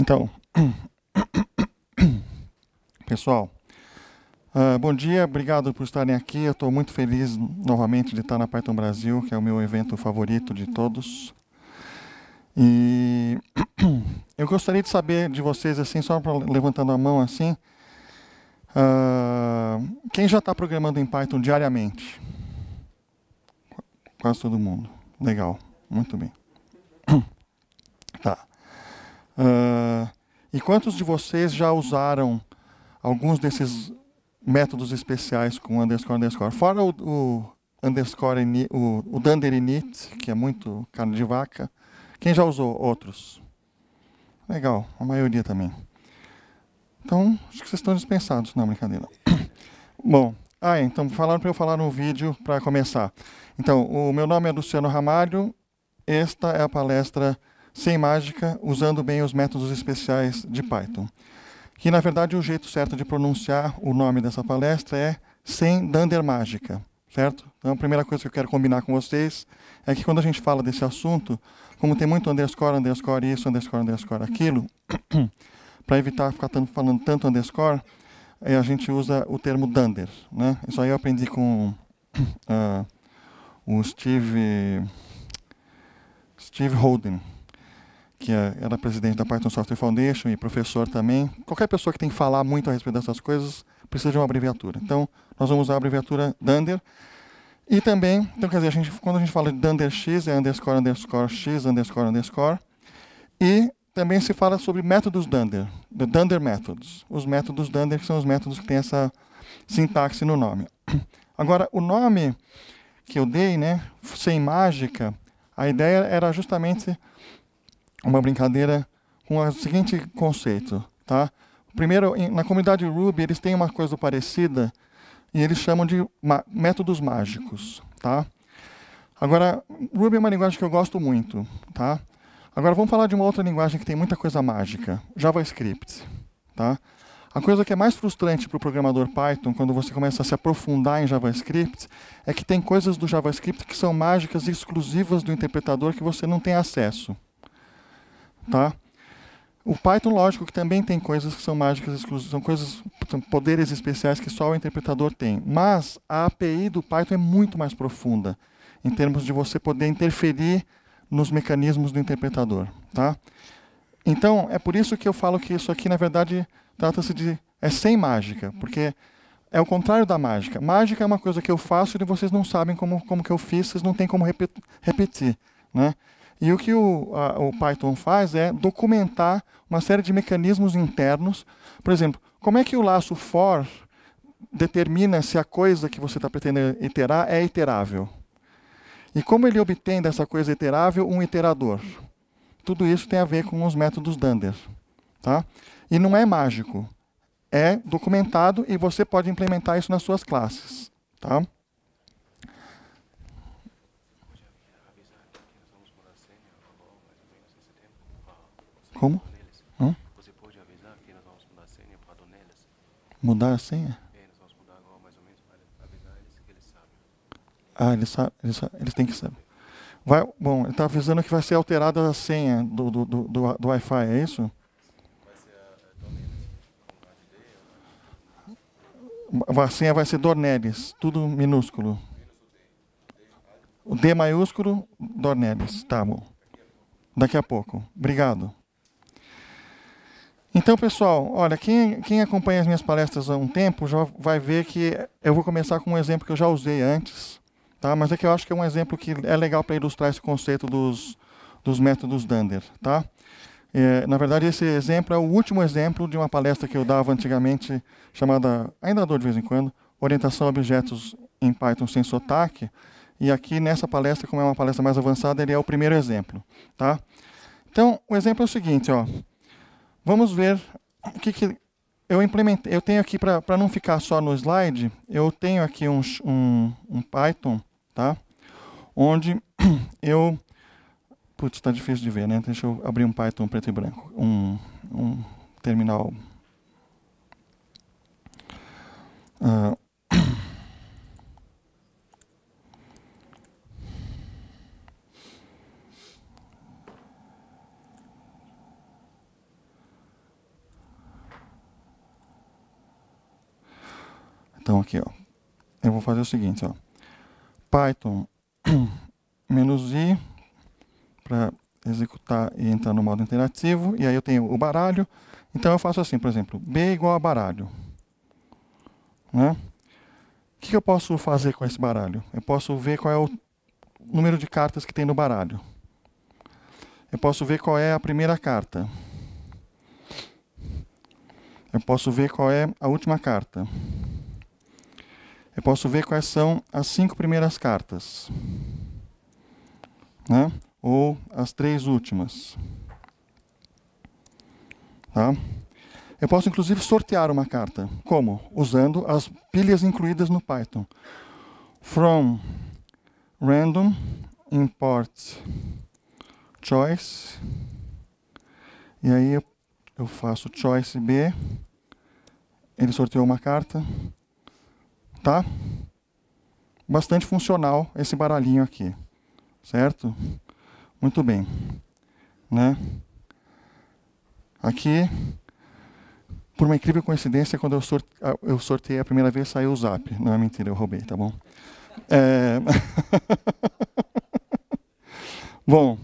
Então, pessoal, uh, bom dia, obrigado por estarem aqui. Eu estou muito feliz novamente de estar na Python Brasil, que é o meu evento favorito de todos. E eu gostaria de saber de vocês, assim, só pra, levantando a mão assim, uh, quem já está programando em Python diariamente? quase todo mundo. Legal, muito bem. Uh, e quantos de vocês já usaram alguns desses métodos especiais com underscore, underscore? Fora o, o underscore, o, o dunder init, que é muito carne de vaca. Quem já usou outros? Legal, a maioria também. Então, acho que vocês estão dispensados. Não, brincadeira. Bom, ah, é, então falaram para eu falar no vídeo para começar. Então, o meu nome é Luciano Ramalho. Esta é a palestra sem mágica, usando bem os métodos especiais de Python. Que na verdade o jeito certo de pronunciar o nome dessa palestra é sem dander mágica, certo? Então a primeira coisa que eu quero combinar com vocês é que quando a gente fala desse assunto, como tem muito underscore, underscore isso, underscore, underscore aquilo, para evitar ficar tanto, falando tanto underscore, eh, a gente usa o termo dander, né? Isso aí eu aprendi com uh, o Steve Steve Holden, que é, era presidente da Python Software Foundation e professor também. Qualquer pessoa que tem que falar muito a respeito dessas coisas precisa de uma abreviatura. Então, nós vamos usar a abreviatura Dunder. E também, então, quer dizer, a gente, quando a gente fala de Dunder X, é underscore, underscore, X, underscore, underscore. E também se fala sobre métodos Dunder, the Dunder Methods. Os métodos Dunder que são os métodos que têm essa sintaxe no nome. Agora, o nome que eu dei, né, sem mágica, a ideia era justamente uma brincadeira com o seguinte conceito, tá? Primeiro, na comunidade Ruby, eles têm uma coisa parecida e eles chamam de métodos mágicos, tá? Agora, Ruby é uma linguagem que eu gosto muito, tá? Agora vamos falar de uma outra linguagem que tem muita coisa mágica, JavaScript, tá? A coisa que é mais frustrante para o programador Python, quando você começa a se aprofundar em JavaScript, é que tem coisas do JavaScript que são mágicas e exclusivas do interpretador que você não tem acesso. Tá? O Python, lógico, que também tem coisas que são mágicas exclusivas, são coisas, são poderes especiais que só o interpretador tem. Mas a API do Python é muito mais profunda, em termos de você poder interferir nos mecanismos do interpretador. Tá? Então, é por isso que eu falo que isso aqui, na verdade, trata-se de. é sem mágica, porque é o contrário da mágica. Mágica é uma coisa que eu faço e vocês não sabem como, como que eu fiz, vocês não têm como repetir. Né? E o que o, a, o Python faz é documentar uma série de mecanismos internos. Por exemplo, como é que o laço for determina se a coisa que você está pretendendo iterar é iterável? E como ele obtém dessa coisa iterável um iterador? Tudo isso tem a ver com os métodos Dunder. Tá? E não é mágico. É documentado e você pode implementar isso nas suas classes. Tá? Como? Hã? Mudar a senha? Ah, eles, sabem, eles, sabem, eles têm que saber. Vai, bom, ele está avisando que vai ser alterada a senha do, do, do, do, do Wi-Fi, é isso? Hum, a senha vai ser Dornelles, tudo minúsculo. O D maiúsculo, Dornelles, tá bom. Daqui a pouco. Obrigado. Então, pessoal, olha, quem, quem acompanha as minhas palestras há um tempo já vai ver que eu vou começar com um exemplo que eu já usei antes, tá? mas é que eu acho que é um exemplo que é legal para ilustrar esse conceito dos, dos métodos Dunder. Tá? É, na verdade, esse exemplo é o último exemplo de uma palestra que eu dava antigamente, chamada, ainda dou de vez em quando, Orientação a Objetos em Python sem sotaque. E aqui nessa palestra, como é uma palestra mais avançada, ele é o primeiro exemplo. Tá? Então, o exemplo é o seguinte, ó. Vamos ver o que, que eu implementei. Eu tenho aqui, para não ficar só no slide, eu tenho aqui um, um, um Python, tá? Onde eu... Putz, está difícil de ver, né? Deixa eu abrir um Python preto e branco. Um, um terminal... Uh, Então aqui, ó. Eu vou fazer o seguinte, ó. Python menos i para executar e entrar no modo interativo. E aí eu tenho o baralho. Então eu faço assim, por exemplo, b igual a baralho. Né? O que eu posso fazer com esse baralho? Eu posso ver qual é o número de cartas que tem no baralho. Eu posso ver qual é a primeira carta. Eu posso ver qual é a última carta eu posso ver quais são as cinco primeiras cartas. Né? Ou as três últimas. Tá? Eu posso, inclusive, sortear uma carta. Como? Usando as pilhas incluídas no Python. From random import choice. E aí eu faço choice B. Ele sorteou uma carta tá bastante funcional esse baralhinho aqui, certo? Muito bem, né? Aqui, por uma incrível coincidência, quando eu, sorte... Ah, eu sorteei a primeira vez, saiu o zap. Não é mentira, eu roubei, tá bom? É... bom,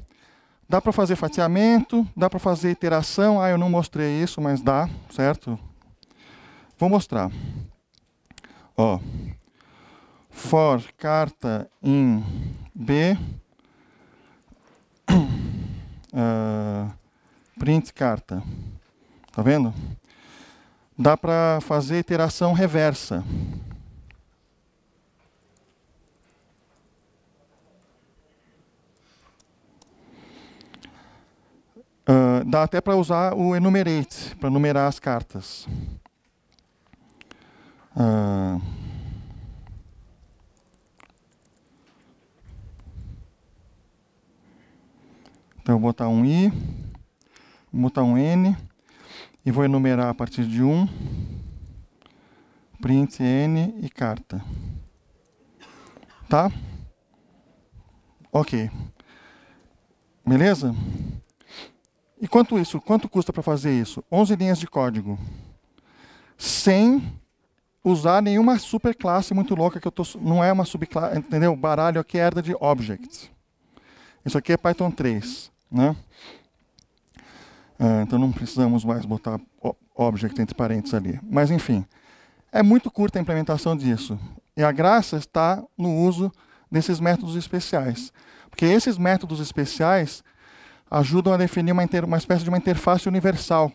dá para fazer fatiamento, dá para fazer iteração. Ah, eu não mostrei isso, mas dá, certo? Vou mostrar ó For carta in B, uh, print carta. Tá vendo? Dá para fazer iteração reversa. Uh, dá até para usar o enumerate, para numerar as cartas então, eu vou botar um i, vou botar um n, e vou enumerar a partir de 1, print n e carta. Tá? Ok. Beleza? E quanto isso? Quanto custa para fazer isso? 11 linhas de código. 100 usar nenhuma superclasse muito louca que eu tô. Não é uma subclasse, entendeu? Baralho aqui é herda de objects. Isso aqui é Python 3, né? Uh, então não precisamos mais botar object entre parênteses ali. Mas enfim, é muito curta a implementação disso. E a graça está no uso desses métodos especiais. Porque esses métodos especiais ajudam a definir uma, uma espécie de uma interface universal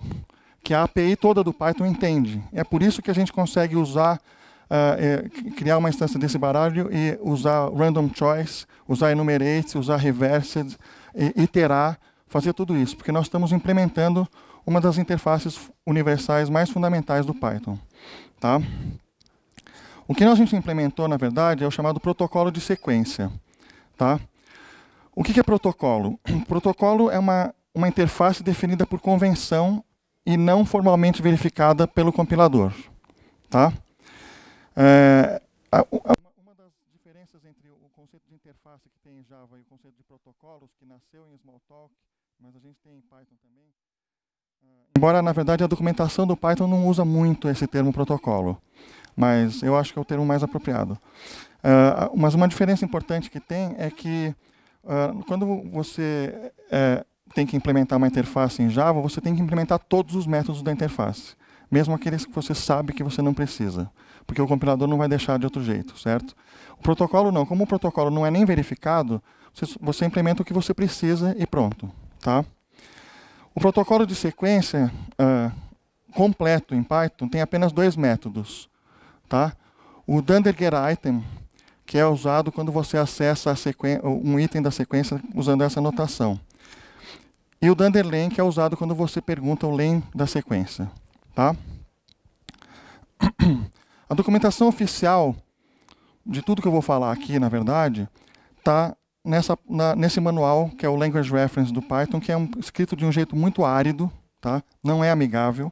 que a API toda do Python entende. É por isso que a gente consegue usar, uh, é, criar uma instância desse baralho e usar random choice, usar enumerate, usar reversed, iterar, fazer tudo isso, porque nós estamos implementando uma das interfaces universais mais fundamentais do Python. Tá? O que a gente implementou, na verdade, é o chamado protocolo de sequência. Tá? O que é protocolo? protocolo é uma, uma interface definida por convenção e não formalmente verificada pelo compilador. Tá? É, a, a, uma das diferenças entre o conceito de interface que tem em Java e o conceito de protocolos, que nasceu em Smalltalk, mas a gente tem em Python também, é, embora, na verdade, a documentação do Python não usa muito esse termo protocolo, mas eu acho que é o termo mais apropriado. Uh, mas uma diferença importante que tem é que uh, quando você É, tem que implementar uma interface em Java, você tem que implementar todos os métodos da interface, mesmo aqueles que você sabe que você não precisa, porque o compilador não vai deixar de outro jeito, certo? O protocolo não, como o protocolo não é nem verificado, você, você implementa o que você precisa e pronto, tá? O protocolo de sequência uh, completo em Python tem apenas dois métodos, tá? O dunder que é usado quando você acessa um item da sequência usando essa notação. E o Danderlen, que é usado quando você pergunta o len da sequência. Tá? A documentação oficial de tudo que eu vou falar aqui, na verdade, está nesse manual, que é o Language Reference do Python, que é um, escrito de um jeito muito árido, tá? não é amigável,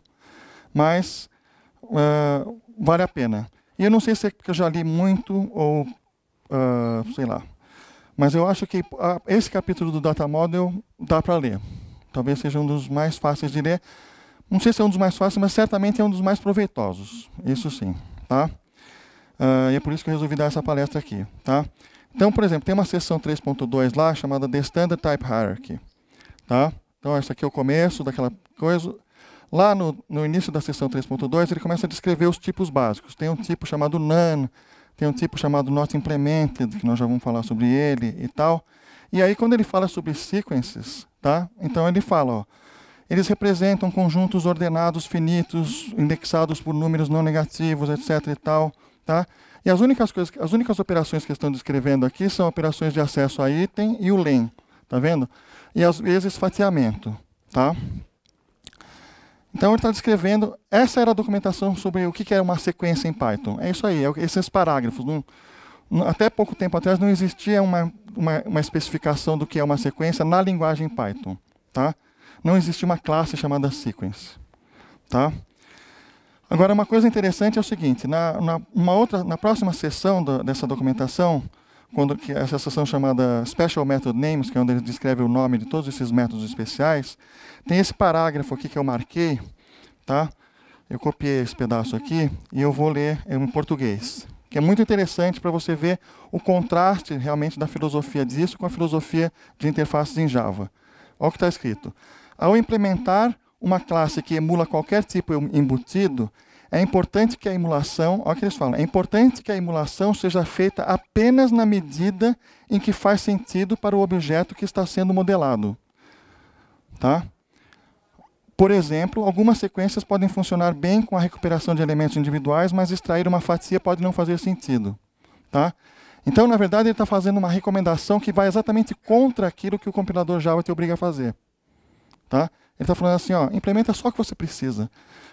mas uh, vale a pena. E eu não sei se é porque eu já li muito ou, uh, sei lá, mas eu acho que ah, esse capítulo do Data Model dá para ler. Talvez seja um dos mais fáceis de ler. Não sei se é um dos mais fáceis, mas certamente é um dos mais proveitosos. Isso sim, tá? Uh, e é por isso que eu resolvi dar essa palestra aqui, tá? Então, por exemplo, tem uma seção 3.2 lá chamada The Standard Type Hierarchy, tá? Então, essa aqui é o começo daquela coisa. Lá no, no início da seção 3.2, ele começa a descrever os tipos básicos. Tem um tipo chamado none, tem um tipo chamado Not Implemented, que nós já vamos falar sobre ele e tal. E aí, quando ele fala sobre sequences, tá? Então ele fala, ó, eles representam conjuntos ordenados finitos, indexados por números não negativos, etc. e tal, tá? E as únicas, coisas, as únicas operações que estão descrevendo aqui são operações de acesso a item e o len, tá vendo? E às vezes fatiamento, tá? Então ele está descrevendo, essa era a documentação sobre o que é uma sequência em Python. É isso aí, é esses parágrafos. Não, até pouco tempo atrás não existia uma, uma, uma, especificação do que é uma sequência na linguagem Python. Tá? Não existia uma classe chamada sequence. Tá? Agora, uma coisa interessante é o seguinte, na, na, outra, na próxima sessão do, dessa documentação, quando que essa seção chamada Special Method Names, que é onde ele descreve o nome de todos esses métodos especiais, tem esse parágrafo aqui que eu marquei, tá? Eu copiei esse pedaço aqui e eu vou ler em português, que é muito interessante para você ver o contraste realmente da filosofia disso com a filosofia de interfaces em Java. Olha o que está escrito. Ao implementar uma classe que emula qualquer tipo embutido, é importante que a emulação, olha o que eles falam, é importante que a emulação seja feita apenas na medida em que faz sentido para o objeto que está sendo modelado. Tá? Por exemplo, algumas sequências podem funcionar bem com a recuperação de elementos individuais, mas extrair uma fatia pode não fazer sentido. Tá? Então, na verdade, ele está fazendo uma recomendação que vai exatamente contra aquilo que o compilador Java te obriga a fazer. Tá? Ele está falando assim, ó, implementa só o que você precisa.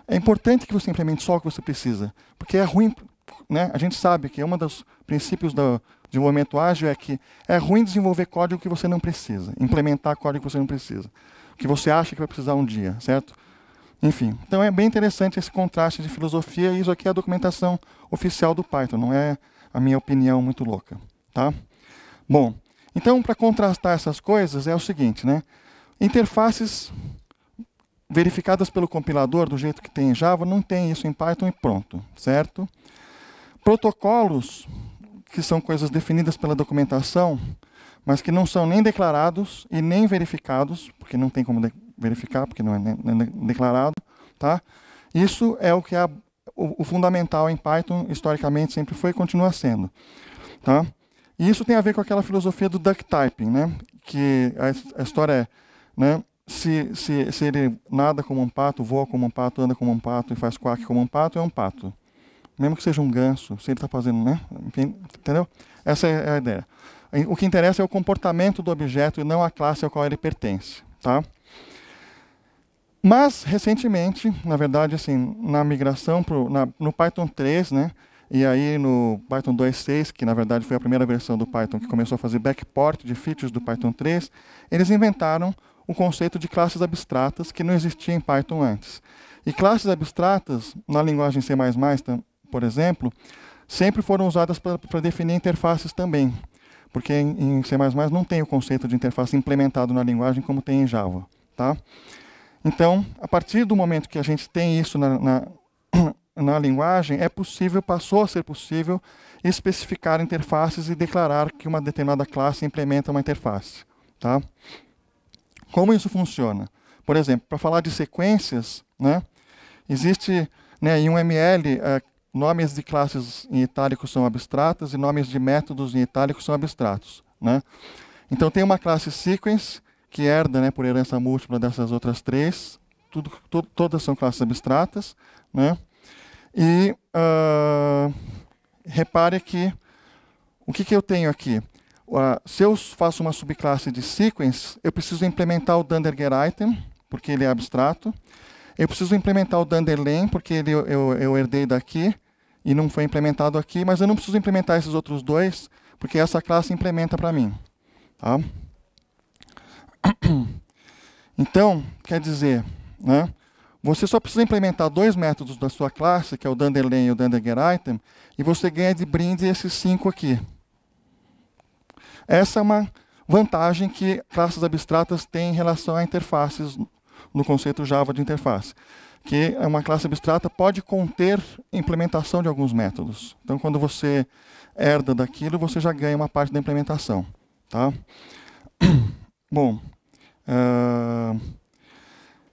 É importante que você implemente só o que você precisa, porque é ruim, né? A gente sabe que é um dos princípios do desenvolvimento ágil é que é ruim desenvolver código que você não precisa, implementar código que você não precisa, que você acha que vai precisar um dia, certo? Enfim, então é bem interessante esse contraste de filosofia e isso aqui é a documentação oficial do Python, não é a minha opinião muito louca, tá? Bom, então para contrastar essas coisas é o seguinte, né? Interfaces verificadas pelo compilador do jeito que tem em Java, não tem isso em Python e pronto, certo? Protocolos, que são coisas definidas pela documentação, mas que não são nem declarados e nem verificados, porque não tem como verificar, porque não é declarado, tá? Isso é o que é o, o, fundamental em Python, historicamente sempre foi e continua sendo, tá? E isso tem a ver com aquela filosofia do duck typing, né? Que a, a história é, né? se, se, se ele nada como um pato, voa como um pato, anda como um pato e faz quack como um pato, é um pato. Mesmo que seja um ganso, se ele está fazendo, né? Enfim, entendeu? Essa é a ideia. O que interessa é o comportamento do objeto e não a classe ao qual ele pertence, tá? Mas, recentemente, na verdade, assim, na migração pro, na, no Python 3, né? E aí no Python 2.6, que na verdade foi a primeira versão do Python que começou a fazer backport de features do Python 3, eles inventaram o conceito de classes abstratas que não existia em Python antes. E classes abstratas, na linguagem C++, por exemplo, sempre foram usadas para definir interfaces também, porque em, C++ não tem o conceito de interface implementado na linguagem como tem em Java. Tá? Então, a partir do momento que a gente tem isso na, na, na linguagem, é possível, passou a ser possível, especificar interfaces e declarar que uma determinada classe implementa uma interface. Tá? Como isso funciona? Por exemplo, para falar de sequências, né, existe né, em um ML é, nomes de classes em itálico são abstratas e nomes de métodos em itálico são abstratos. Né? Então tem uma classe sequence que herda né, por herança múltipla dessas outras três, tudo, to, todas são classes abstratas. Né? E uh, repare que o que, que eu tenho aqui? Uh, se eu faço uma subclasse de sequence, eu preciso implementar o DunderGetItem, porque ele é abstrato. Eu preciso implementar o DunderLane, porque ele, eu, eu, herdei daqui e não foi implementado aqui, mas eu não preciso implementar esses outros dois, porque essa classe implementa para mim. Tá? Então, quer dizer, né, você só precisa implementar dois métodos da sua classe, que é o Dunderlane e o DunderGetItem, e você ganha de brinde esses cinco aqui. Essa é uma vantagem que classes abstratas têm em relação a interfaces, no conceito Java de interface, que é uma classe abstrata pode conter implementação de alguns métodos. Então, quando você herda daquilo, você já ganha uma parte da implementação. Tá? Bom, uh...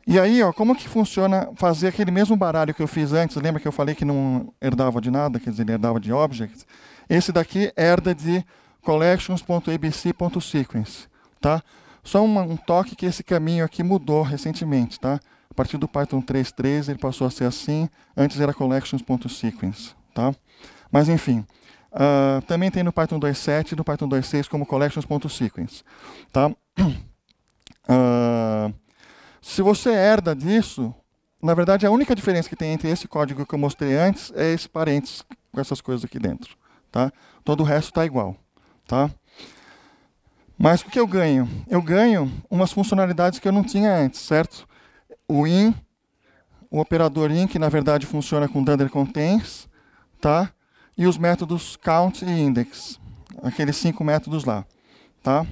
e aí, ó, como que funciona fazer aquele mesmo baralho que eu fiz antes? Lembra que eu falei que não herdava de nada, quer dizer, ele herdava de objects? Esse daqui herda de collections.abc.sequence, tá? Só um, um toque que esse caminho aqui mudou recentemente, tá? A partir do Python 3.3 ele passou a ser assim, antes era collections.sequence, tá? Mas enfim, uh, também tem no Python 2.7 e no Python 2.6 como collections.sequence, tá? Uh, se você herda disso, na verdade a única diferença que tem entre esse código que eu mostrei antes é esse parênteses com essas coisas aqui dentro, tá? Todo o resto está igual tá? Mas o que eu ganho? Eu ganho umas funcionalidades que eu não tinha antes, certo? O in, o operador in, que na verdade funciona com dunder contains, tá? E os métodos count e index, aqueles cinco métodos lá, tá?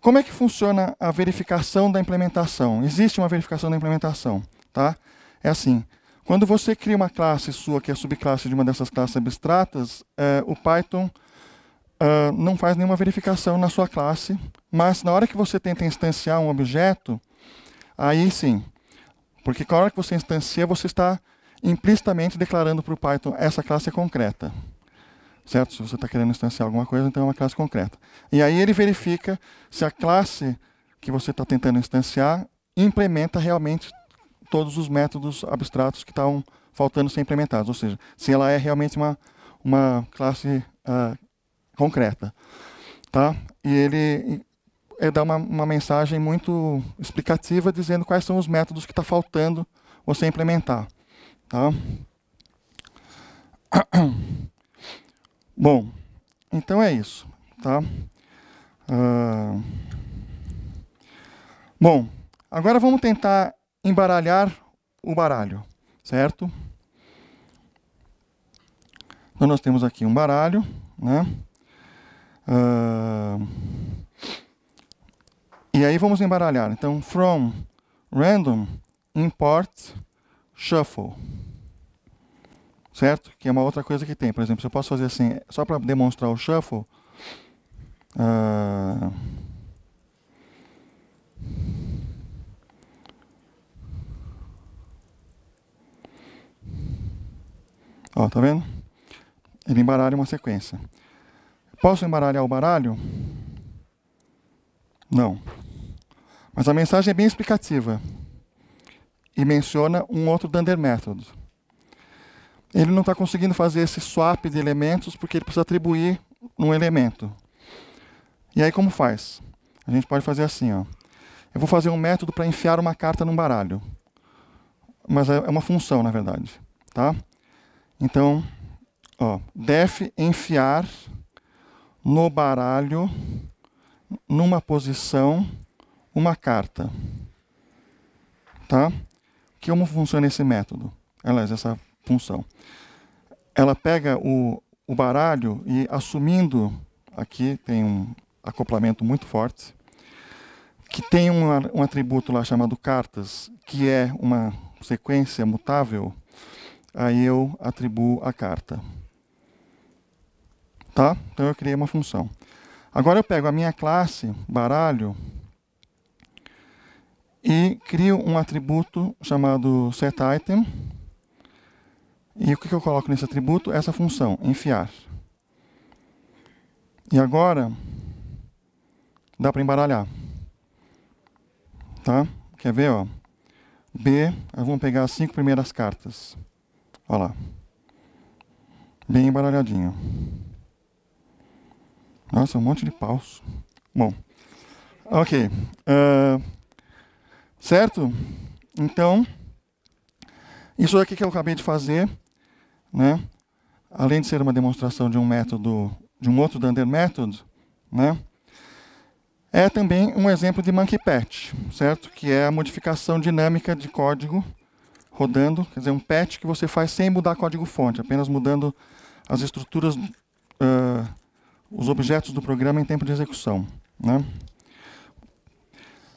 Como é que funciona a verificação da implementação? Existe uma verificação da implementação, tá? É assim, quando você cria uma classe sua, que é subclasse de uma dessas classes abstratas, é, o Python uh, não faz nenhuma verificação na sua classe, mas na hora que você tenta instanciar um objeto, aí sim. Porque na hora que você instancia, você está implicitamente declarando para o Python então, essa classe é concreta. Certo? Se você está querendo instanciar alguma coisa, então é uma classe concreta. E aí ele verifica se a classe que você está tentando instanciar implementa realmente todos os métodos abstratos que estão faltando ser implementados. Ou seja, se ela é realmente uma, uma classe uh, concreta. Tá? E ele é dá uma, uma mensagem muito explicativa dizendo quais são os métodos que está faltando você implementar. Tá? Bom, então é isso. Tá? Uh... Bom, agora vamos tentar embaralhar o baralho, certo? Então nós temos aqui um baralho, né? Uh, e aí vamos embaralhar. Então, from random import shuffle. Certo? Que é uma outra coisa que tem. Por exemplo, se eu posso fazer assim, só para demonstrar o shuffle. Uh, Ó, tá vendo? Ele embaralha uma sequência. Posso embaralhar o baralho? Não. Mas a mensagem é bem explicativa. E menciona um outro Dunder Method. Ele não está conseguindo fazer esse swap de elementos porque ele precisa atribuir um elemento. E aí como faz? A gente pode fazer assim, ó. Eu vou fazer um método para enfiar uma carta num baralho. Mas é, é uma função, na verdade, tá? Então, ó, def enfiar no baralho, numa posição, uma carta. Tá? Que como funciona esse método? Aliás, essa função. Ela pega o, o baralho e assumindo, aqui tem um acoplamento muito forte, que tem um, um atributo lá chamado cartas, que é uma sequência mutável, aí eu atribuo a carta. Tá? Então eu criei uma função. Agora eu pego a minha classe, baralho, e crio um atributo chamado setItem. E o que eu coloco nesse atributo? Essa função, enfiar. E agora, dá para embaralhar. Tá? Quer ver? Ó? B, vamos pegar as cinco primeiras cartas. Olha lá. Bem embaralhadinho. Nossa, um monte de paus. Bom, ok. Uh, certo? Então, isso aqui que eu acabei de fazer, né? além de ser uma demonstração de um método, de um outro Dunder Method, né? é também um exemplo de monkey patch, certo? Que é a modificação dinâmica de código rodando, quer dizer, um patch que você faz sem mudar código fonte, apenas mudando as estruturas uh, os objetos do programa em tempo de execução. Né?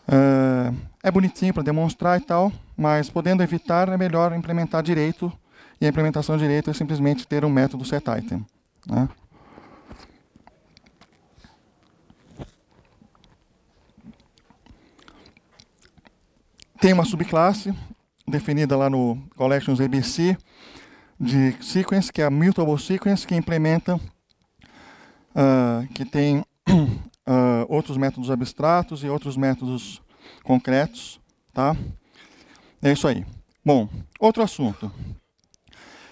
Ah, é bonitinho para demonstrar e tal, mas podendo evitar, é melhor implementar direito. E a implementação direito é simplesmente ter um método setItem. Né? Tem uma subclasse definida lá no Collections ABC de sequence, que é a mutable sequence, que implementa uh, que tem uh, outros métodos abstratos e outros métodos concretos. Tá? É isso aí. Bom, outro assunto.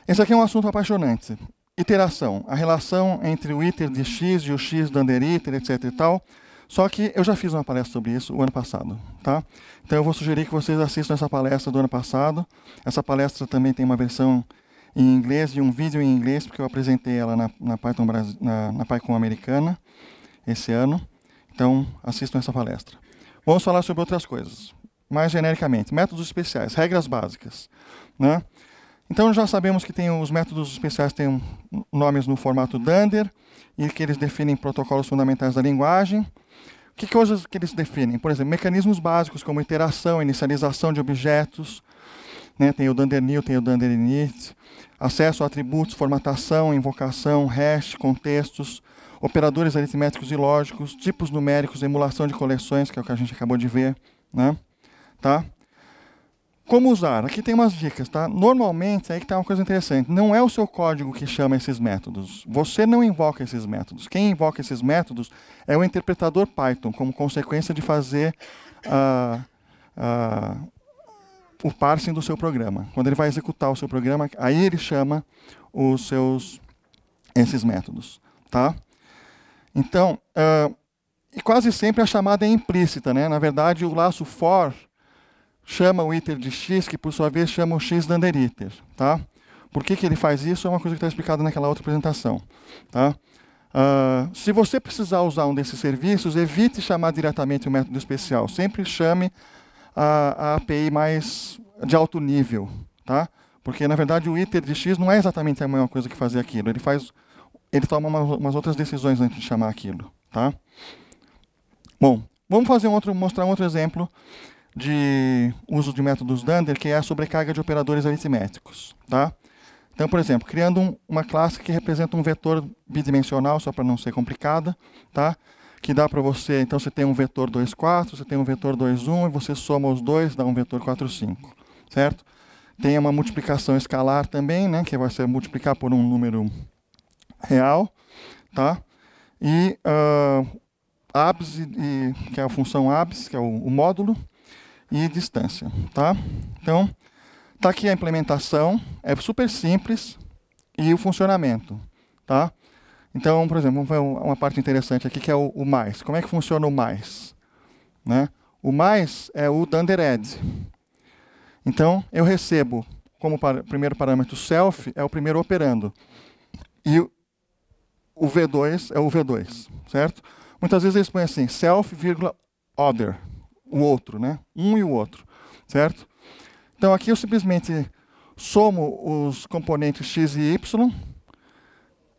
Esse aqui é um assunto apaixonante. Iteração, a relação entre o iter de x e o x do iter, etc e tal. Só que eu já fiz uma palestra sobre isso o ano passado, tá? Então eu vou sugerir que vocês assistam essa palestra do ano passado. Essa palestra também tem uma versão em inglês e um vídeo em inglês, porque eu apresentei ela na, na, Python, Brasil, na, na PyCon americana esse ano. Então, assistam essa palestra. Vamos falar sobre outras coisas, mais genericamente. Métodos especiais, regras básicas. Né? Então, já sabemos que tem os métodos especiais têm nomes no formato Dunder e que eles definem protocolos fundamentais da linguagem. Que coisas que eles definem? Por exemplo, mecanismos básicos como iteração, inicialização de objetos, né? tem o new tem o init acesso a atributos, formatação, invocação, hash, contextos, operadores aritméticos e lógicos, tipos numéricos, emulação de coleções, que é o que a gente acabou de ver. Né? Tá? Como usar? Aqui tem umas dicas, tá? Normalmente, aí que tá uma coisa interessante, não é o seu código que chama esses métodos. Você não invoca esses métodos. Quem invoca esses métodos é o interpretador Python, como consequência de fazer uh, o parsing do seu programa. Quando ele vai executar o seu programa, aí ele chama os seus esses métodos, tá? Então, uh, e quase sempre a chamada é implícita, né? Na verdade, o laço for chama o iter de x, que por sua vez chama o x under iter, tá? Por que, que ele faz isso é uma coisa que está explicada naquela outra apresentação, tá? Uh, se você precisar usar um desses serviços, evite chamar diretamente o método especial. Sempre chame a, a API mais de alto nível, tá? Porque, na verdade, o iter de x não é exatamente a mesma coisa que fazer aquilo. Ele faz, ele toma umas, umas outras decisões antes de chamar aquilo, tá? Bom, vamos fazer um outro, mostrar um outro exemplo de uso de métodos Dunder, que é a sobrecarga de operadores aritméticos, tá? Então, por exemplo, criando um, uma classe que representa um vetor bidimensional, só para não ser complicada, tá? que dá para você, então você tem um vetor 2, 4, você tem um vetor 2, 1, e você soma os dois, dá um vetor 4, 5, certo? Tem uma multiplicação escalar também, né, que vai ser multiplicar por um número real, tá? E uh, abs, e, que é a função abs, que é o, o módulo, e distância, tá? Então, tá aqui a implementação, é super simples, e o funcionamento, tá? Então, por exemplo, vamos ver uma parte interessante aqui que é o, o mais. Como é que funciona o mais? Né? O mais é o Dundered. Então, eu recebo como par primeiro parâmetro self, é o primeiro operando. E o V2 é o V2, certo? Muitas vezes eles põem assim, self, vírgula, other, o outro, né? Um e o outro, certo? Então, aqui eu simplesmente somo os componentes x e y,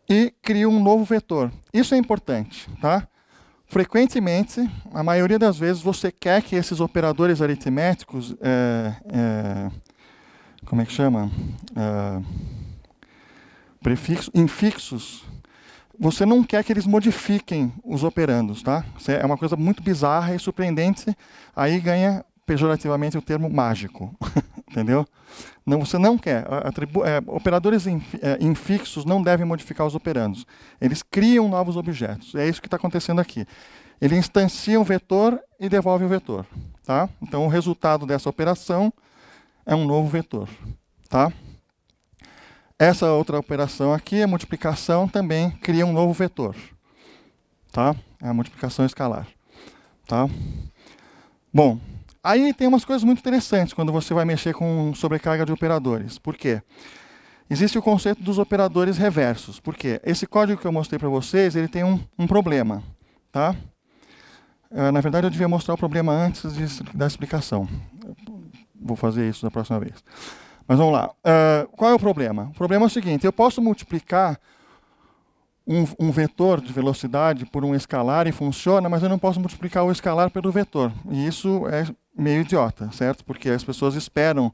e cria um novo vetor. Isso é importante, tá? Frequentemente, a maioria das vezes, você quer que esses operadores aritméticos, é, é, como é que chama? É, prefixos, infixos, você não quer que eles modifiquem os operandos, tá? É uma coisa muito bizarra e surpreendente. Aí ganha pejorativamente o termo mágico, entendeu? Não, você não quer. É, operadores é, infixos não devem modificar os operandos. Eles criam novos objetos. É isso que está acontecendo aqui. Ele instancia um vetor e devolve o vetor. Tá? Então, o resultado dessa operação é um novo vetor. Tá? Essa outra operação aqui, a multiplicação, também cria um novo vetor. Tá? É a multiplicação escalar. Tá? Bom, Aí tem umas coisas muito interessantes quando você vai mexer com sobrecarga de operadores. Por quê? Existe o conceito dos operadores reversos. Por quê? Esse código que eu mostrei para vocês, ele tem um, um problema. Tá? É, na verdade, eu devia mostrar o problema antes de, da explicação. Vou fazer isso da próxima vez. Mas vamos lá. Uh, qual é o problema? O problema é o seguinte: eu posso multiplicar um, um, vetor de velocidade por um escalar e funciona, mas eu não posso multiplicar o escalar pelo vetor. E isso é meio idiota, certo? Porque as pessoas esperam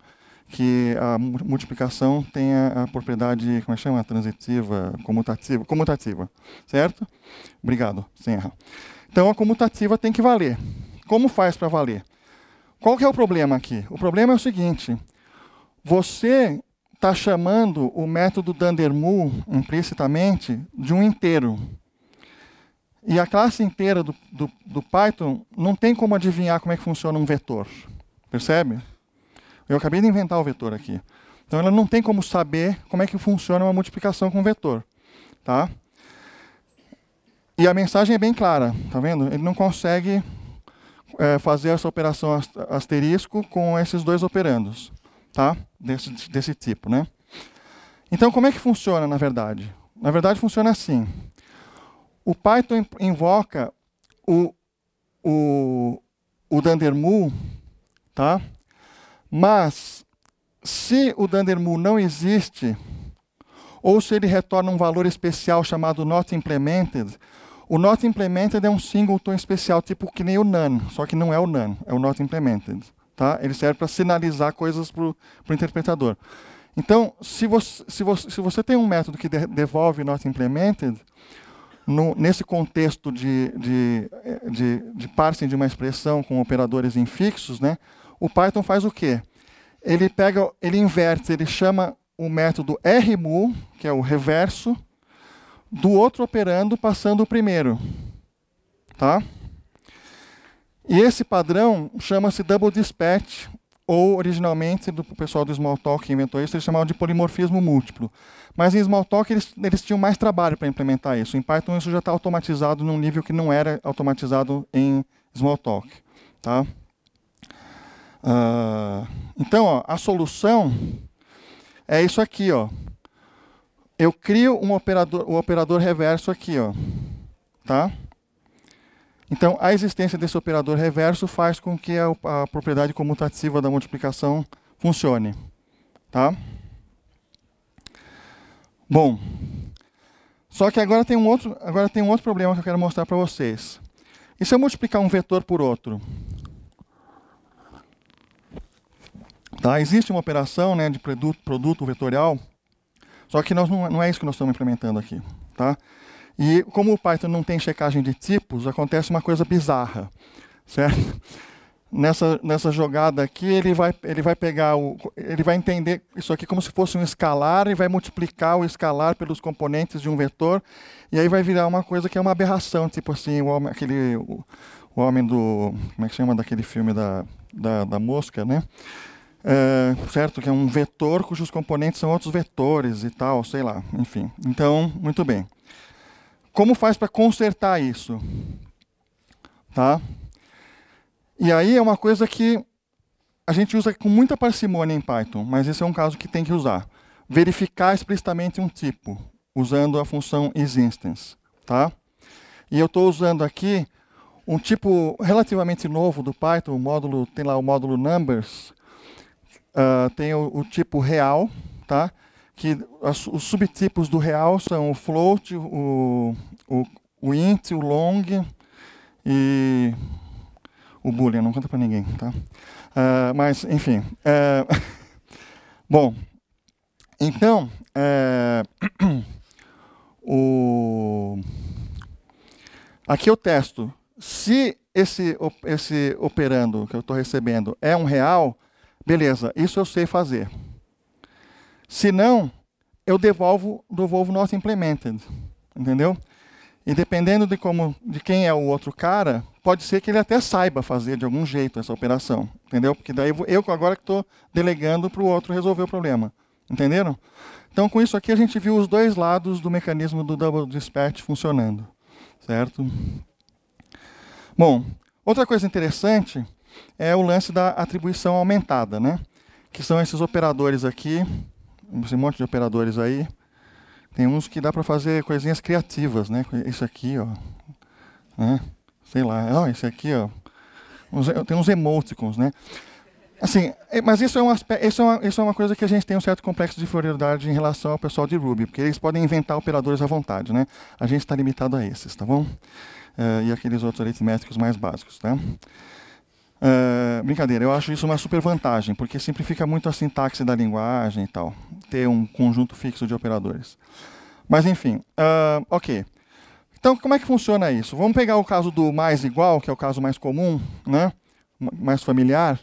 que a multiplicação tenha a propriedade, como é chama? Transitiva, comutativa, comutativa, certo? Obrigado, sem errar. Então a comutativa tem que valer. Como faz para valer? Qual que é o problema aqui? O problema é o seguinte, você está chamando o método Dundermull implicitamente de um inteiro. E a classe inteira do, do, do, Python não tem como adivinhar como é que funciona um vetor. Percebe? Eu acabei de inventar o vetor aqui. Então ela não tem como saber como é que funciona uma multiplicação com vetor. Tá? E a mensagem é bem clara, tá vendo? Ele não consegue é, fazer essa operação asterisco com esses dois operandos, tá? Desse, desse tipo, né? Então como é que funciona na verdade? Na verdade funciona assim. O Python invoca o, o, o Dandermu, tá? mas se o Dandermu não existe, ou se ele retorna um valor especial chamado not implemented, o not implemented é um singleton especial, tipo que nem o none, só que não é o none, é o not implemented. Tá? Ele serve para sinalizar coisas para o interpretador. Então, se você, se, você, se você tem um método que de, devolve not implemented, no, nesse contexto de, de, de, de parsing de uma expressão com operadores infixos, né, o Python faz o quê? Ele pega, ele inverte, ele chama o método RMU, que é o reverso, do outro operando passando o primeiro. Tá? E esse padrão chama-se double dispatch ou originalmente do pessoal do Smalltalk que inventou isso, eles chamavam de polimorfismo múltiplo. Mas em Smalltalk eles, eles tinham mais trabalho para implementar isso. Em Python isso já está automatizado num nível que não era automatizado em Smalltalk. Tá? Uh, então, ó, a solução é isso aqui. Ó. Eu crio um operador, o um operador reverso aqui. Ó, tá? Então, a existência desse operador reverso faz com que a, a propriedade comutativa da multiplicação funcione. Tá? Bom, só que agora tem um outro, agora tem um outro problema que eu quero mostrar para vocês. E se eu multiplicar um vetor por outro? Tá? Existe uma operação né, de produto, produto vetorial, só que nós não, não é isso que nós estamos implementando aqui. Tá? E como o Python não tem checagem de tipos, acontece uma coisa bizarra, certo? Nessa, nessa jogada aqui, ele vai, ele vai pegar o. ele vai entender isso aqui como se fosse um escalar e vai multiplicar o escalar pelos componentes de um vetor, e aí vai virar uma coisa que é uma aberração, tipo assim, o homem, aquele. O, o homem do. Como é que chama daquele filme da, da, da mosca, né? É, certo? Que é um vetor cujos componentes são outros vetores e tal, sei lá, enfim. Então, muito bem. Como faz para consertar isso? Tá? E aí é uma coisa que a gente usa com muita parcimônia em Python, mas esse é um caso que tem que usar. Verificar explicitamente um tipo, usando a função isInstance. Tá? E eu estou usando aqui um tipo relativamente novo do Python, o módulo, tem lá o módulo numbers, uh, tem o, o, tipo real, tá? que os subtipos do real são o float, o, o, o int, o long e o boolean. Não conta para ninguém, tá? Uh, mas, enfim. Uh, bom, então, uh, o, aqui eu testo se esse, esse operando que eu estou recebendo é um real, beleza, isso eu sei fazer. Se não, eu devolvo, devolvo not implemented. Entendeu? E dependendo de como, de quem é o outro cara, pode ser que ele até saiba fazer de algum jeito essa operação, entendeu? Porque daí eu agora que estou delegando para o outro resolver o problema, entenderam? Então com isso aqui a gente viu os dois lados do mecanismo do double dispatch funcionando, certo? Bom, outra coisa interessante é o lance da atribuição aumentada, né? Que são esses operadores aqui esse monte de operadores aí, tem uns que dá para fazer coisinhas criativas, né? Isso aqui, ó. Né? Sei lá, esse aqui, ó. Eh, tem uns emoticons, né? Assim, eh, mas isso é, um aspecto, isso, é uma, isso é uma coisa que a gente tem um certo complexo de inferioridade em relação ao pessoal de Ruby, porque eles podem inventar operadores à vontade, né? A gente está limitado a esses, tá bom? Uh, e aqueles outros aritméticos mais básicos, tá? Uh, brincadeira, eu acho isso uma super vantagem, porque simplifica muito a sintaxe da linguagem e tal, ter um conjunto fixo de operadores. Mas enfim, uh, ok. Então, como é que funciona isso? Vamos pegar o caso do mais igual, que é o caso mais comum, né? mais familiar.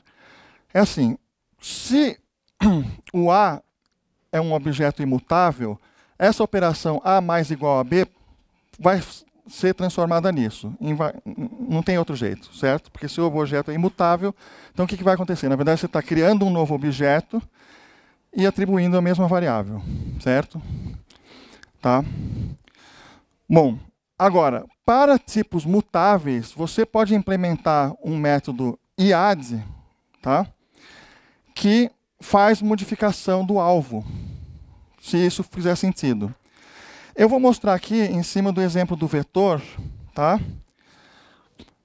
É assim, se o A é um objeto imutável, essa operação A mais igual a B vai ser transformada nisso. Não tem outro jeito, certo? Porque se o objeto é imutável, então o que, que vai acontecer? Na verdade, você está criando um novo objeto e atribuindo a mesma variável, certo? Tá? Bom, agora, para tipos mutáveis, você pode implementar um método IAD, tá? que faz modificação do alvo, se isso fizer sentido. Eu vou mostrar aqui em cima do exemplo do vetor, tá?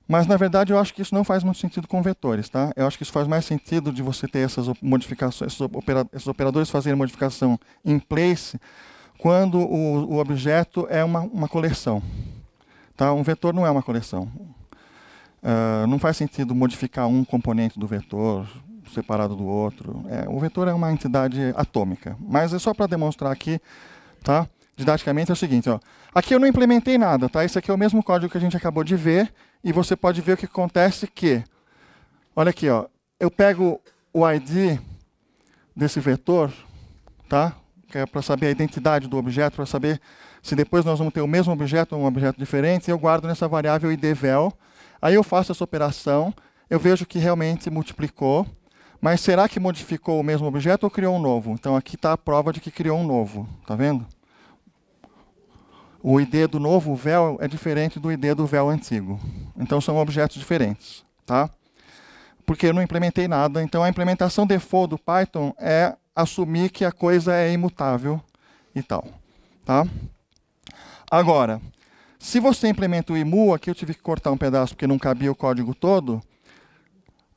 Mas na verdade eu acho que isso não faz muito sentido com vetores, tá? Eu acho que isso faz mais sentido de você ter essas modificações, esses, operadores fazerem modificação in place quando o, o objeto é uma, uma, coleção, tá? Um vetor não é uma coleção. Uh, não faz sentido modificar um componente do vetor separado do outro. É, o vetor é uma entidade atômica, mas é só para demonstrar aqui, tá? didaticamente é o seguinte, ó. Aqui eu não implementei nada, tá? Isso aqui é o mesmo código que a gente acabou de ver e você pode ver o que acontece que Olha aqui, ó. Eu pego o ID desse vetor, tá? Que é para saber a identidade do objeto, para saber se depois nós vamos ter o mesmo objeto ou um objeto diferente, eu guardo nessa variável idVel. Aí eu faço essa operação, eu vejo que realmente multiplicou, mas será que modificou o mesmo objeto ou criou um novo? Então aqui está a prova de que criou um novo, tá vendo? O ID do novo véu é diferente do ID do véu antigo. Então são objetos diferentes, tá? Porque eu não implementei nada. Então a implementação default do Python é assumir que a coisa é imutável e tal, tá? Agora, se você implementa o IMU, aqui eu tive que cortar um pedaço porque não cabia o código todo,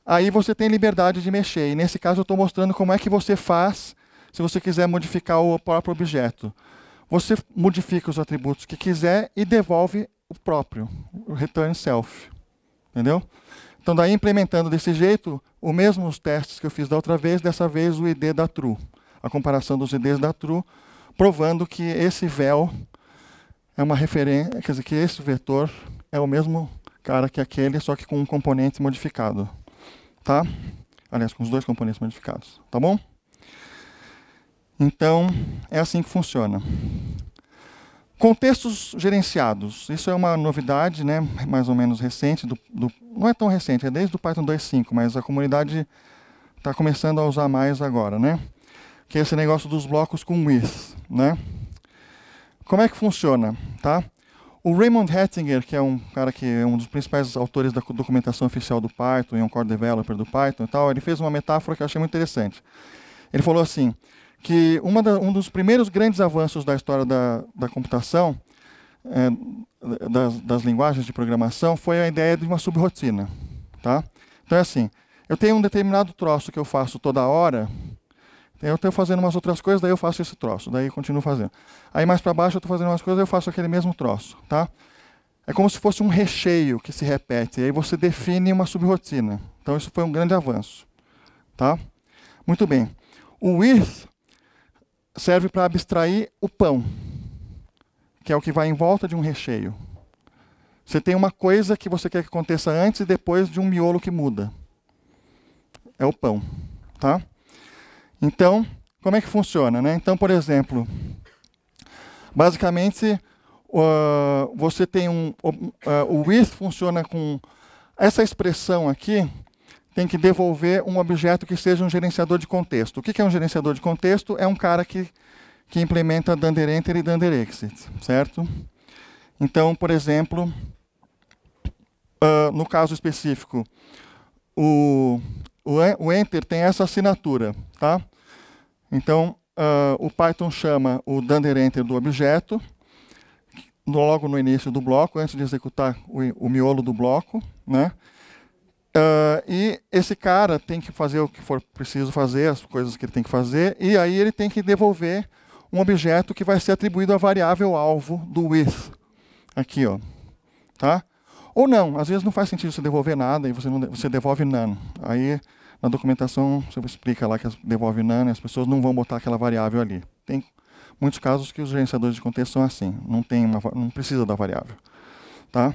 aí você tem liberdade de mexer. E nesse caso eu estou mostrando como é que você faz se você quiser modificar o próprio objeto. Você modifica os atributos que quiser e devolve o próprio, o return self. Entendeu? Então, daí implementando desse jeito, o mesmo os testes que eu fiz da outra vez, dessa vez o ID da true. A comparação dos IDs da true, provando que esse véu é uma referência, quer dizer, que esse vetor é o mesmo cara que aquele, só que com um componente modificado. Tá? Aliás, com os dois componentes modificados. Tá bom? Então, é assim que funciona. Contextos gerenciados. Isso é uma novidade, né, mais ou menos recente. Do, do, não é tão recente, é desde o Python 2.5, mas a comunidade está começando a usar mais agora, né? Que é esse negócio dos blocos com with, né? Como é que funciona, tá? O Raymond Hettinger, que é um cara que é um dos principais autores da documentação oficial do Python e é um core developer do Python e tal, ele fez uma metáfora que eu achei muito interessante. Ele falou assim: que da, um dos primeiros grandes avanços da história da, da computação, é, das, das, linguagens de programação, foi a ideia de uma subrotina. Tá? Então é assim, eu tenho um determinado troço que eu faço toda hora, eu estou fazendo umas outras coisas, daí eu faço esse troço, daí eu continuo fazendo. Aí mais para baixo eu estou fazendo umas coisas, eu faço aquele mesmo troço. Tá? É como se fosse um recheio que se repete, e aí você define uma subrotina. Então isso foi um grande avanço. Tá? Muito bem. O with serve para abstrair o pão, que é o que vai em volta de um recheio. Você tem uma coisa que você quer que aconteça antes e depois de um miolo que muda. É o pão, tá? Então, como é que funciona, né? Então, por exemplo, basicamente uh, você tem um uh, o with funciona com essa expressão aqui tem que devolver um objeto que seja um gerenciador de contexto. O que é um gerenciador de contexto? É um cara que, que implementa dunder enter e dunder exit, certo? Então, por exemplo, uh, no caso específico, o, o, o, enter tem essa assinatura, tá? Então, uh, o Python chama o dunder enter do objeto, logo no início do bloco, antes de executar o, o miolo do bloco, né? Uh, e esse cara tem que fazer o que for preciso fazer, as coisas que ele tem que fazer, e aí ele tem que devolver um objeto que vai ser atribuído à variável alvo do with. Aqui, ó. Tá? Ou não, às vezes não faz sentido você devolver nada e você, não, você devolve none. Aí, na documentação, você explica lá que devolve none, as pessoas não vão botar aquela variável ali. Tem muitos casos que os gerenciadores de contexto são assim, não, tem uma, não precisa da variável. Tá?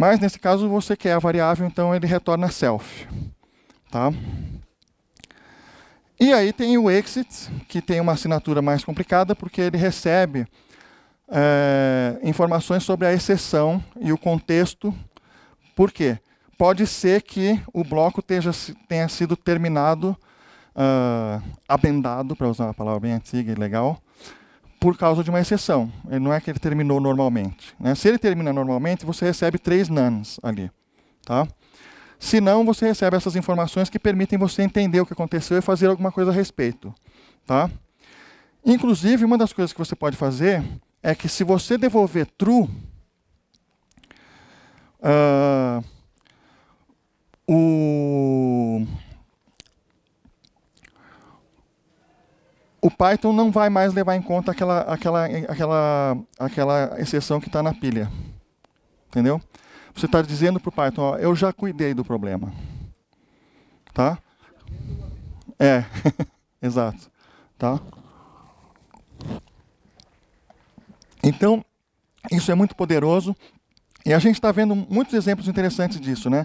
Mas nesse caso você quer a variável, então ele retorna self. Tá? E aí tem o exit, que tem uma assinatura mais complicada, porque ele recebe é, informações sobre a exceção e o contexto. Por quê? Pode ser que o bloco tenha, tenha sido terminado, uh, abendado, para usar uma palavra bem antiga e legal, por causa de uma exceção. Ele não é que ele terminou normalmente. Né? Se ele termina normalmente, você recebe três nanos ali. Tá? Se não, você recebe essas informações que permitem você entender o que aconteceu e fazer alguma coisa a respeito. Tá? Inclusive, uma das coisas que você pode fazer é que se você devolver true, uh, o o Python não vai mais levar em conta aquela, aquela, aquela, aquela exceção que está na pilha. Entendeu? Você está dizendo para o Python, ó, eu já cuidei do problema. Tá? É, exato. Tá? Então, isso é muito poderoso. E a gente está vendo muitos exemplos interessantes disso. Né?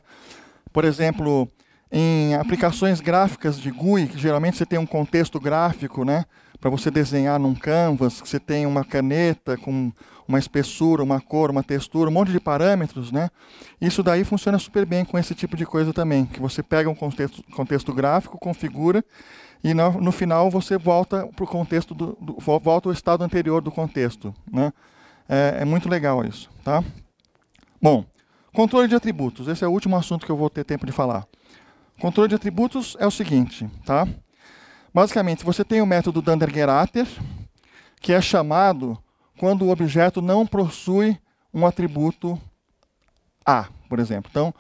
Por exemplo, em aplicações gráficas de GUI, que geralmente você tem um contexto gráfico, né? Para você desenhar num canvas, que você tem uma caneta com uma espessura, uma cor, uma textura, um monte de parâmetros, né? Isso daí funciona super bem com esse tipo de coisa também, que você pega um contexto, contexto gráfico, configura e no, no final você volta para o contexto do, do, volta ao estado anterior do contexto, né? É, é muito legal isso, tá? Bom, controle de atributos. Esse é o último assunto que eu vou ter tempo de falar. Controle de atributos é o seguinte, tá? Basicamente, você tem o método dundergerater, que é chamado quando o objeto não possui um atributo A, por exemplo. Então,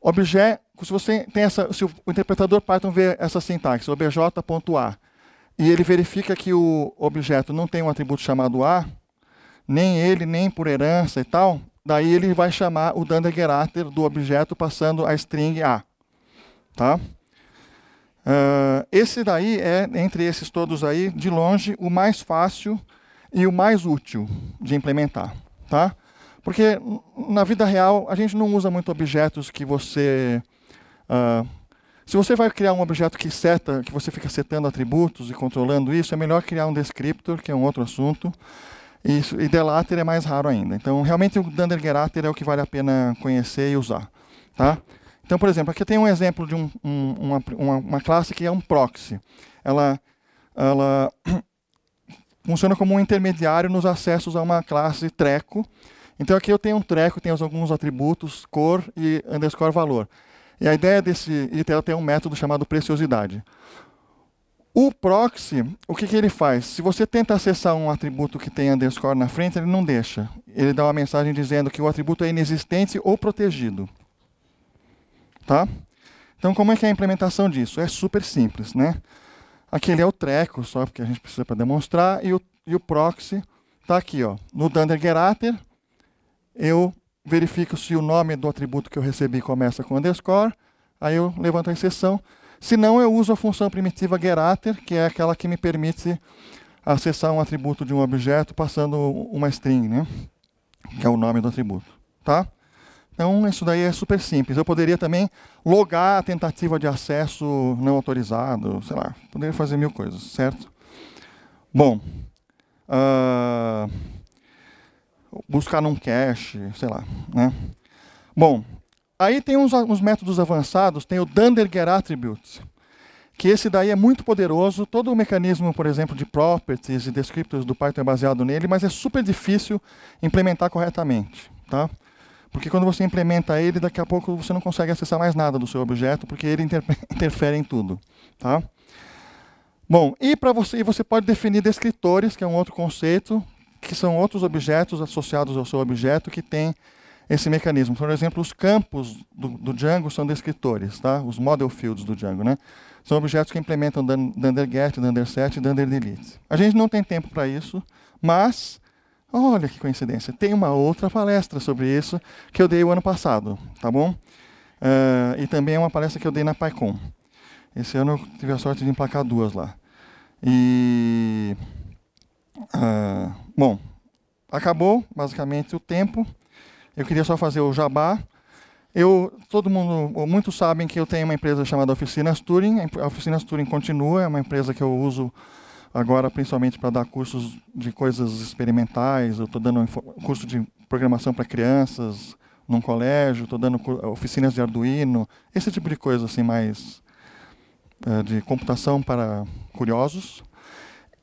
objeto, se você tem essa, se o interpretador Python vê essa sintaxe, obj.a, e ele verifica que o objeto não tem um atributo chamado A, nem ele, nem por herança e tal, daí ele vai chamar o dundergerater do objeto passando a string A. Tá? Uh, esse daí é, entre esses todos aí, de longe, o mais fácil e o mais útil de implementar. Tá? Porque na vida real a gente não usa muito objetos que você. Uh, se você vai criar um objeto que seta, que você fica setando atributos e controlando isso, é melhor criar um descriptor, que é um outro assunto. E, e delater é mais raro ainda. Então, realmente o Dunder Gerater é o que vale a pena conhecer e usar. Tá? Então, por exemplo, aqui tem um exemplo de um, um, uma, uma, uma, classe que é um proxy. Ela, ela funciona como um intermediário nos acessos a uma classe treco. Então aqui eu tenho um treco, tenho alguns atributos, cor e underscore valor. E a ideia desse ITL tem um método chamado preciosidade. O proxy, o que, que, ele faz? Se você tenta acessar um atributo que tem underscore na frente, ele não deixa. Ele dá uma mensagem dizendo que o atributo é inexistente ou protegido. Tá? Então, como é que é a implementação disso? É super simples. Né? Aquele é o treco, só porque a gente precisa para demonstrar, e o, e o proxy está aqui. Ó. No Dunder Gerater, eu verifico se o nome do atributo que eu recebi começa com underscore, aí eu levanto a exceção. Se não, eu uso a função primitiva gerater, que é aquela que me permite acessar um atributo de um objeto passando uma string, né? que é o nome do atributo. Tá? Então, isso daí é super simples. Eu poderia também logar a tentativa de acesso não autorizado, sei lá, poderia fazer mil coisas, certo? Bom, uh, buscar num cache, sei lá. Né? Bom, aí tem uns, uns métodos avançados, tem o Dunderger Attribute, que esse daí é muito poderoso, todo o mecanismo, por exemplo, de properties e descriptors do Python é baseado nele, mas é super difícil implementar corretamente. Tá? Porque quando você implementa ele, daqui a pouco você não consegue acessar mais nada do seu objeto, porque ele interfere em tudo. Tá? Bom, e para você, você pode definir descritores, que é um outro conceito, que são outros objetos associados ao seu objeto que tem esse mecanismo. Por exemplo, os campos do, do Django são descritores, tá? os model fields do Django. Né? São objetos que implementam dunder get, dunder set e dunder delete. A gente não tem tempo para isso, mas Olha que coincidência, tem uma outra palestra sobre isso que eu dei o ano passado, tá bom? Uh, e também é uma palestra que eu dei na PyCon. Esse ano eu tive a sorte de emplacar duas lá. E. Uh, bom, acabou basicamente o tempo. Eu queria só fazer o jabá. Eu, todo mundo, muitos sabem que eu tenho uma empresa chamada Oficinas Turing. A Oficinas Turing continua, é uma empresa que eu uso agora principalmente para dar cursos de coisas experimentais. Eu estou dando um curso de programação para crianças num colégio, estou dando oficinas de Arduino, esse tipo de coisa assim mais é, de computação para curiosos.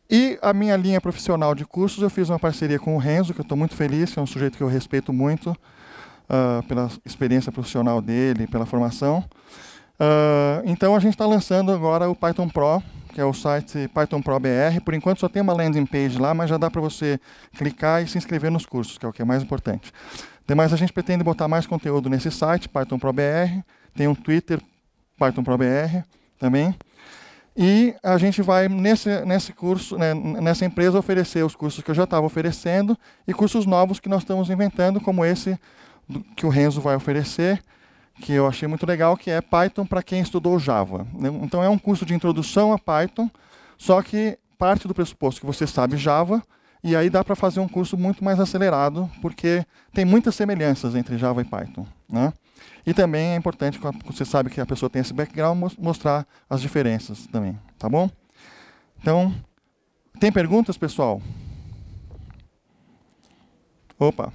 E a minha linha profissional de cursos, eu fiz uma parceria com o Renzo, que eu estou muito feliz, que é um sujeito que eu respeito muito uh, pela experiência profissional dele, pela formação. Uh, então a gente está lançando agora o Python Pro, que é o site Python Pro BR. Por enquanto só tem uma landing page lá, mas já dá para você clicar e se inscrever nos cursos, que é o que é mais importante. Demais, a gente pretende botar mais conteúdo nesse site, Python Pro BR. Tem um Twitter, Python Pro BR também. E a gente vai, nesse, nesse curso, né, nessa empresa, oferecer os cursos que eu já estava oferecendo e cursos novos que nós estamos inventando, como esse que o Renzo vai oferecer que eu achei muito legal, que é Python para quem estudou Java. Né? Então é um curso de introdução a Python, só que parte do pressuposto que você sabe Java, e aí dá para fazer um curso muito mais acelerado, porque tem muitas semelhanças entre Java e Python. Né? E também é importante, quando você sabe que a pessoa tem esse background, mostrar as diferenças também, tá bom? Então, tem perguntas, pessoal? Opa!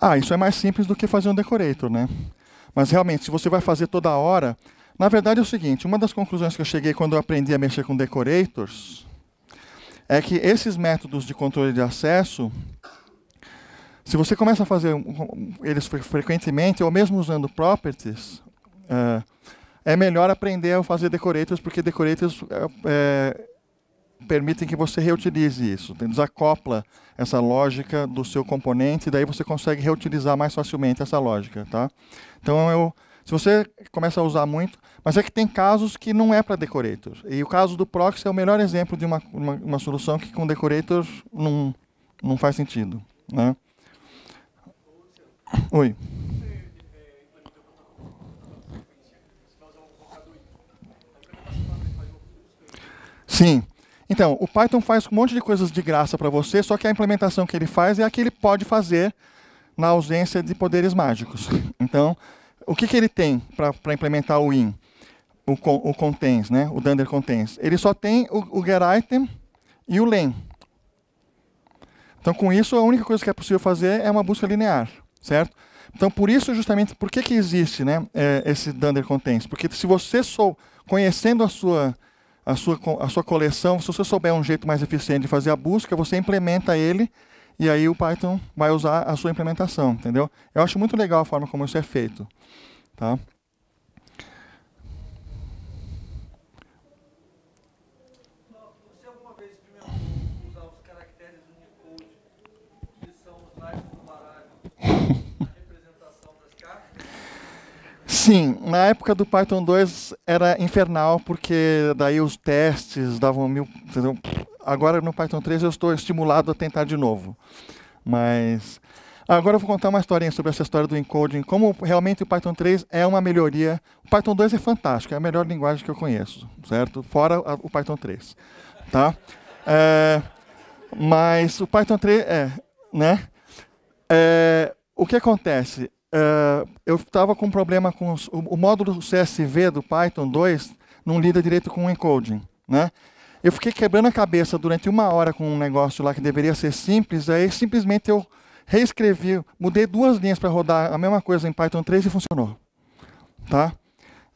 ah, isso é mais simples do que fazer um decorator, né? Mas realmente, se você vai fazer toda hora, na verdade é o seguinte, uma das conclusões que eu cheguei quando eu aprendi a mexer com decorators é que esses métodos de controle de acesso, se você começa a fazer eles frequentemente, ou mesmo usando properties, eh, é melhor aprender a fazer decorators, porque decorators é, permitem que você reutilize isso. Desacopla então, essa lógica do seu componente, e daí você consegue reutilizar mais facilmente essa lógica, tá? Então eu se você começa a usar muito, mas é que tem casos que não é para decorator. E o caso do proxy é o melhor exemplo de uma, uma, uma solução que com decorator não, não faz sentido. Né? Oi. Sim. Então, o Python faz um monte de coisas de graça para você, só que a implementação que ele faz é a que ele pode fazer na ausência de poderes mágicos. Então, o que, que ele tem para implementar o in? O, o contains, né? o dunder contains. Ele só tem o, o getItem e o len. Então, com isso, a única coisa que é possível fazer é uma busca linear, certo? Então, por isso, justamente, por que, que existe né, é, esse dunder contains? Porque se você sou, conhecendo a sua a sua, a sua coleção. Se você souber um jeito mais eficiente de fazer a busca, você implementa ele e aí o Python vai usar a sua implementação, entendeu? Eu acho muito legal a forma como isso é feito. Tá? Sim, na época do Python 2 era infernal, porque daí os testes davam mil. Entendeu? Agora no Python 3 eu estou estimulado a tentar de novo. Mas. Ah, agora eu vou contar uma historinha sobre essa história do encoding, como realmente o Python 3 é uma melhoria. O Python 2 é fantástico, é a melhor linguagem que eu conheço, certo? Fora a, o Python 3, tá? É, mas o Python 3 é, né? É, o que acontece? Ah, eu estava com um problema com os, o, o, módulo CSV do Python 2 não lida direito com o encoding, né? Eu fiquei quebrando a cabeça durante uma hora com um negócio lá que deveria ser simples, aí simplesmente eu reescrevi, mudei duas linhas para rodar a mesma coisa em Python 3 e funcionou, tá?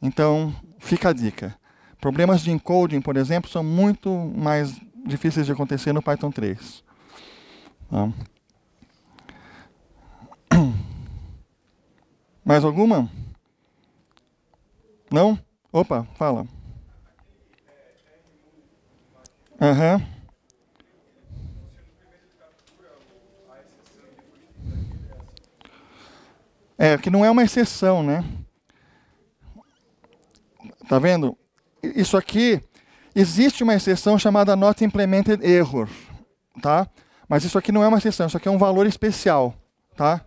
Então, fica a dica. Problemas de encoding, por exemplo, são muito mais difíceis de acontecer no Python 3. Tá? Mais alguma? Não? Opa, fala. Aham. Uhum. É, que não é uma exceção, né? Tá vendo? Isso aqui, existe uma exceção chamada Not Implemented Error, tá? Mas isso aqui não é uma exceção, isso aqui é um valor especial, tá?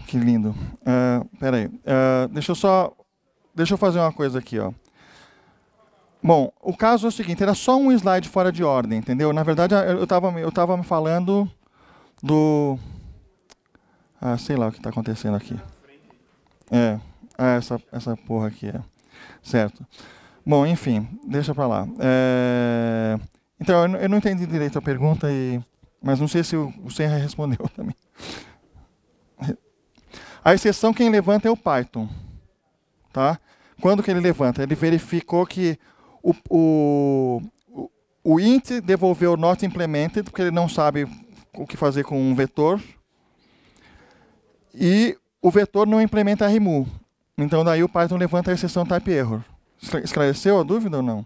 que lindo. Uh, ah, aí, Uh, ah, deixa eu só. Deixa eu fazer uma coisa aqui, ó. Bom, o caso é o seguinte, era só um slide fora de ordem, entendeu? Na verdade, eu estava eu tava me falando do... Ah, sei lá o que está acontecendo aqui. É, ah, essa, essa porra aqui, é. Certo. Bom, enfim, deixa para lá. É... Então, eu não entendi direito a pergunta, e... mas não sei se o Senra respondeu também. A exceção quem levanta é o Python. Tá? Quando que ele levanta? Ele verificou que o, o, o int devolveu not implemented, porque ele não sabe o que fazer com um vetor. E o vetor não implementa remove. Então daí o Python levanta a exceção type error. Esclareceu a dúvida ou não?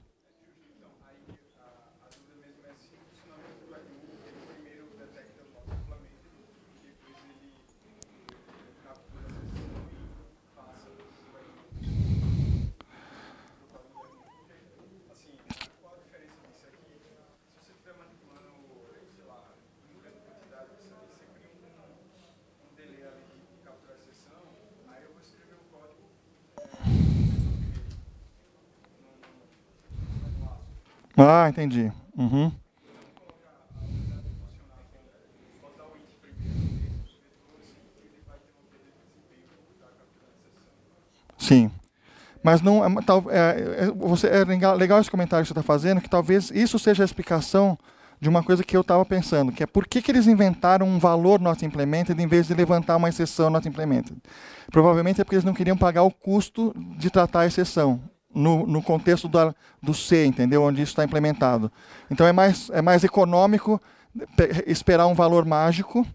Ah, entendi. Uhum. Sim. Mas não, é, é, é, você, é legal esse comentário que você está fazendo, que talvez isso seja a explicação de uma coisa que eu estava pensando, que é por que, que eles inventaram um valor not implemented em vez de levantar uma exceção not implemented. Provavelmente é porque eles não queriam pagar o custo de tratar a exceção no, no contexto da, do C, entendeu? Onde isso está implementado. Então é mais, é mais econômico esperar um valor mágico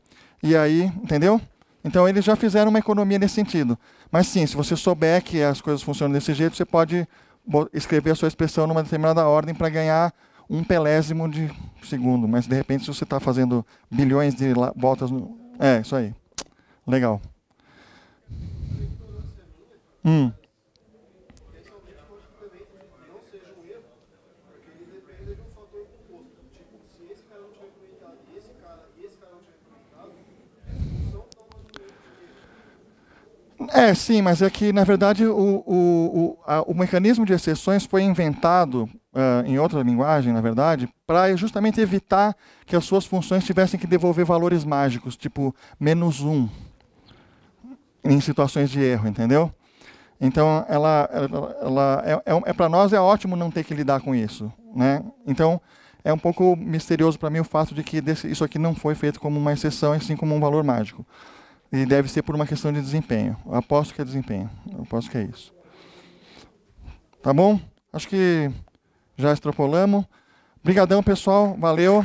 e aí, entendeu? Então eles já fizeram uma economia nesse sentido. Mas sim, se você souber que as coisas funcionam desse jeito, você pode escrever a sua expressão numa determinada ordem para ganhar um pelésimo de segundo. Mas de repente, se você está fazendo bilhões de voltas. No... É, isso aí. Legal. Hum. É, sim, mas é que, na verdade, o, o, o, a, o mecanismo de exceções foi inventado, uh, em outra linguagem, na verdade, para justamente evitar que as suas funções tivessem que devolver valores mágicos, tipo menos um, em situações de erro, entendeu? Então, ela, ela, ela é, é, é para nós é ótimo não ter que lidar com isso, né? Então, é um pouco misterioso para mim o fato de que desse, isso aqui não foi feito como uma exceção, e sim como um valor mágico. E deve ser por uma questão de desempenho. Eu aposto que é desempenho. Eu aposto que é isso. Tá bom? Acho que já extrapolamos. Obrigadão, pessoal. Valeu.